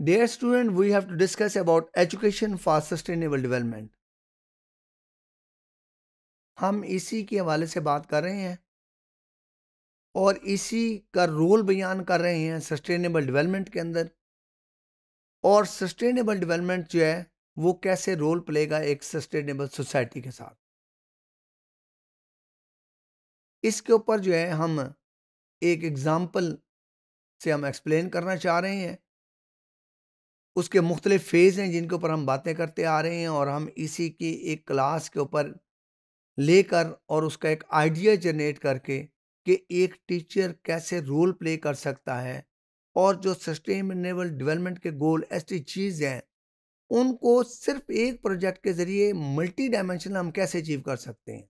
Dear student, we have to discuss about education for sustainable development. हम इसी के हवाले से बात कर रहे हैं और इसी का रोल बयान कर रहे हैं सस्टेनेबल डेवलपमेंट के अंदर और सस्टेनेबल डेवलपमेंट जो है वो कैसे रोल प्लेगा एक सस्टेनेबल सोसाइटी के साथ इसके ऊपर जो है हम एक एग्ज़ाम्पल से हम एक्सप्लेन करना चाह रहे हैं उसके मुख्तलि फ़ेज़ हैं जिनके ऊपर हम बातें करते आ रहे हैं और हम इसी की एक क्लास के ऊपर लेकर और उसका एक आइडिया जनरेट करके कि एक टीचर कैसे रोल प्ले कर सकता है और जो सस्टेनेबल डेवलपमेंट के गोल एस चीज़ हैं उनको सिर्फ एक प्रोजेक्ट के ज़रिए मल्टी डायमेंशनल हम कैसे अचीव कर सकते हैं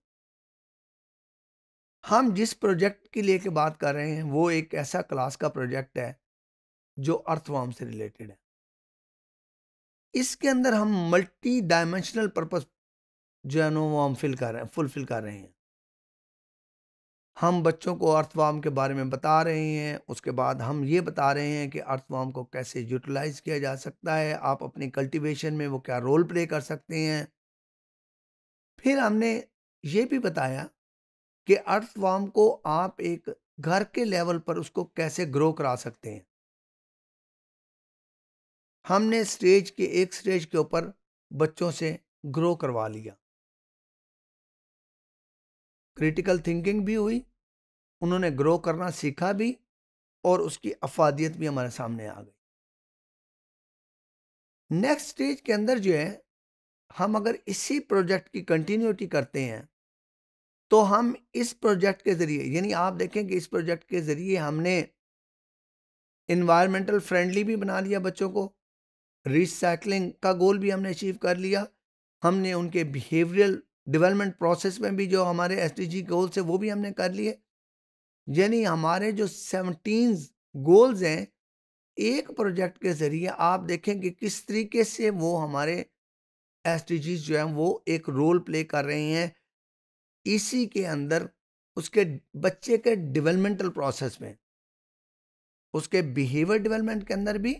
हम जिस प्रोजेक्ट की के बात कर रहे हैं वो एक ऐसा क्लास का प्रोजेक्ट है जो अर्थवाम से रिलेटेड है इसके अंदर हम मल्टी डायमेंशनल पर्पस जो है नो वो हम फिल कर रहे हैं फुलफिल कर रहे हैं हम बच्चों को अर्थवाम के बारे में बता रहे हैं उसके बाद हम ये बता रहे हैं कि अर्थवाम को कैसे यूटिलाइज किया जा सकता है आप अपनी कल्टीवेशन में वो क्या रोल प्ले कर सकते हैं फिर हमने ये भी बताया कि अर्थवाम को आप एक घर के लेवल पर उसको कैसे ग्रो करा सकते हैं हमने स्टेज के एक स्टेज के ऊपर बच्चों से ग्रो करवा लिया क्रिटिकल थिंकिंग भी हुई उन्होंने ग्रो करना सीखा भी और उसकी अफादियत भी हमारे सामने आ गई नेक्स्ट स्टेज के अंदर जो है हम अगर इसी प्रोजेक्ट की कंटिन्यूटी करते हैं तो हम इस प्रोजेक्ट के ज़रिए यानी आप देखें कि इस प्रोजेक्ट के ज़रिए हमने इन्वायरमेंटल फ्रेंडली भी बना लिया बच्चों को रिसाइकलिंग का गोल भी हमने अचीव कर लिया हमने उनके बिहेवियरल डेवलपमेंट प्रोसेस में भी जो हमारे एस डी जी गोल्स हैं वो भी हमने कर लिए यानी हमारे जो सेवनटीन गोल्स हैं एक प्रोजेक्ट के ज़रिए आप देखें कि किस तरीके से वो हमारे एस जो हैं वो एक रोल प्ले कर रहे हैं इसी के अंदर उसके बच्चे के डेवलपमेंटल प्रोसेस में उसके बिहेवियर डेवलपमेंट के अंदर भी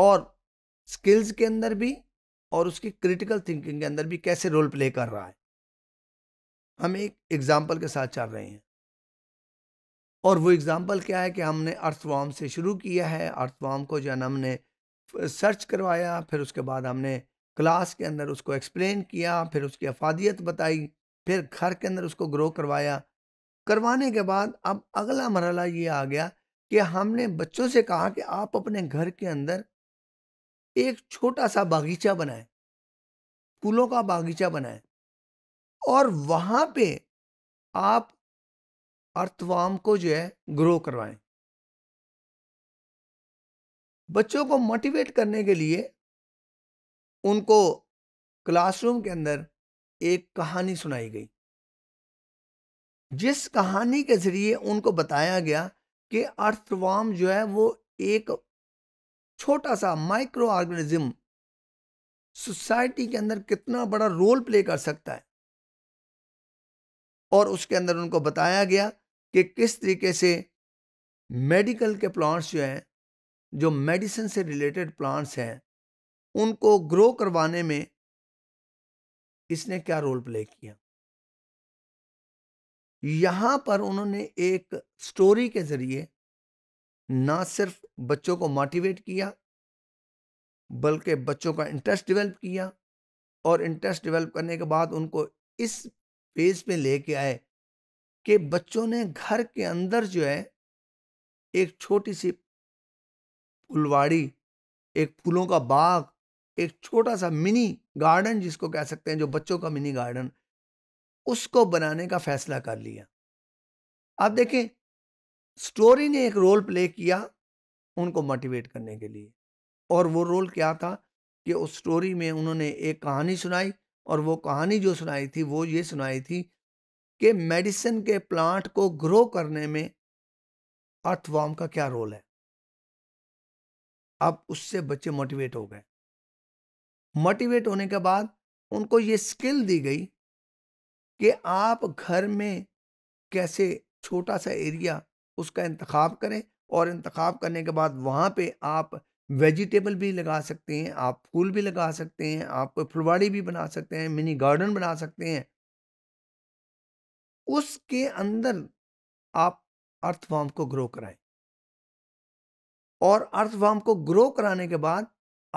और स्किल्स के अंदर भी और उसकी क्रिटिकल थिंकिंग के अंदर भी कैसे रोल प्ले कर रहा है हम एक एग्ज़ाम्पल के साथ चल रहे हैं और वो एग्ज़ाम्पल क्या है कि हमने अर्थवाम से शुरू किया है अर्थवाम को जो हमने सर्च करवाया फिर उसके बाद हमने क्लास के अंदर उसको एक्सप्लेन किया फिर उसकी अफादियत बताई फिर घर के अंदर उसको ग्रो करवाया करवाने के बाद अब अगला मरला ये आ गया कि हमने बच्चों से कहा कि आप अपने घर के अंदर एक छोटा सा बागीचा बनाए फूलों का बागीचा बनाए और वहां पे आप अर्थवाम को जो है ग्रो करवाएं बच्चों को मोटिवेट करने के लिए उनको क्लासरूम के अंदर एक कहानी सुनाई गई जिस कहानी के ज़रिए उनको बताया गया कि अर्थवाम जो है वो एक छोटा सा माइक्रो ऑर्गेनिज्म सोसाइटी के अंदर कितना बड़ा रोल प्ले कर सकता है और उसके अंदर उनको बताया गया कि किस तरीके से मेडिकल के प्लांट्स जो हैं जो मेडिसिन से रिलेटेड प्लांट्स हैं उनको ग्रो करवाने में इसने क्या रोल प्ले किया यहाँ पर उन्होंने एक स्टोरी के ज़रिए ना सिर्फ बच्चों को मोटिवेट किया बल्कि बच्चों का इंटरेस्ट डेवलप किया और इंटरेस्ट डेवलप करने के बाद उनको इस पेज पे लेके आए कि बच्चों ने घर के अंदर जो है एक छोटी सी फुलवाड़ी एक फूलों का बाग एक छोटा सा मिनी गार्डन जिसको कह सकते हैं जो बच्चों का मिनी गार्डन उसको बनाने का फैसला कर लिया आप देखें स्टोरी ने एक रोल प्ले किया उनको मोटिवेट करने के लिए और वो रोल क्या था कि उस स्टोरी में उन्होंने एक कहानी सुनाई और वो कहानी जो सुनाई थी वो ये सुनाई थी कि मेडिसिन के प्लांट को ग्रो करने में अर्थवॉर्म का क्या रोल है अब उससे बच्चे मोटिवेट हो गए मोटिवेट होने के बाद उनको ये स्किल दी गई कि आप घर में कैसे छोटा सा एरिया उसका इंतखब करें और इंतखब करने के बाद वहाँ पे आप वेजिटेबल भी लगा सकते हैं आप फूल भी लगा सकते हैं आप फुलवाड़ी भी बना सकते हैं मिनी गार्डन बना सकते हैं उसके अंदर आप अर्थवाम को ग्रो कराएं और अर्थवाम को ग्रो कराने के बाद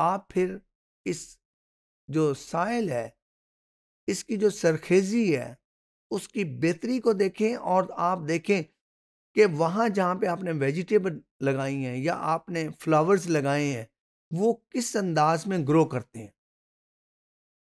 आप फिर इस जो साइल है इसकी जो सरखेजी है उसकी बेहतरी को देखें और आप देखें कि वहाँ जहाँ पे आपने वेजिटेबल लगाई हैं या आपने फ्लावर्स लगाए हैं वो किस अंदाज में ग्रो करते हैं